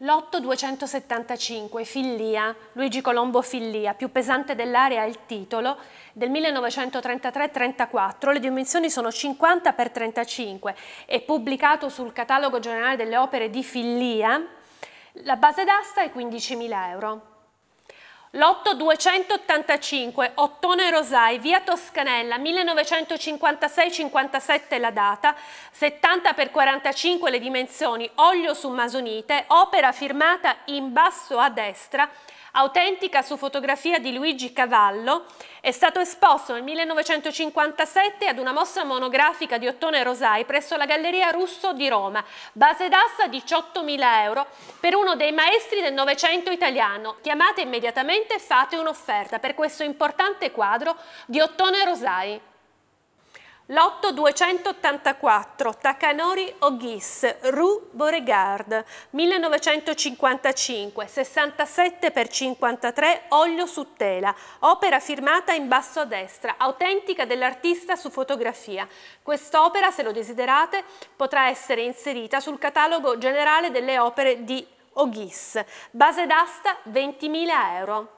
Lotto 275, Fillia, Luigi Colombo Fillia, più pesante dell'area è il titolo, del 1933-34, le dimensioni sono 50 x 35, è pubblicato sul catalogo generale delle opere di Fillia, la base d'asta è 15.000 euro. Lotto 285, Ottone Rosai, via Toscanella, 1956-57 la data, 70 x 45 le dimensioni, olio su masonite, opera firmata in basso a destra, autentica su fotografia di Luigi Cavallo, è stato esposto nel 1957 ad una mostra monografica di Ottone Rosai presso la Galleria Russo di Roma, base d'asta 18.000 euro, per uno dei maestri del Novecento italiano. Chiamate immediatamente e fate un'offerta per questo importante quadro di Ottone Rosai. Lotto 284, Takanori Ogis, Rue Beauregard, 1955, 67 x 53, olio su tela, opera firmata in basso a destra, autentica dell'artista su fotografia. Quest'opera, se lo desiderate, potrà essere inserita sul catalogo generale delle opere di Ogis, base d'asta 20.000 euro.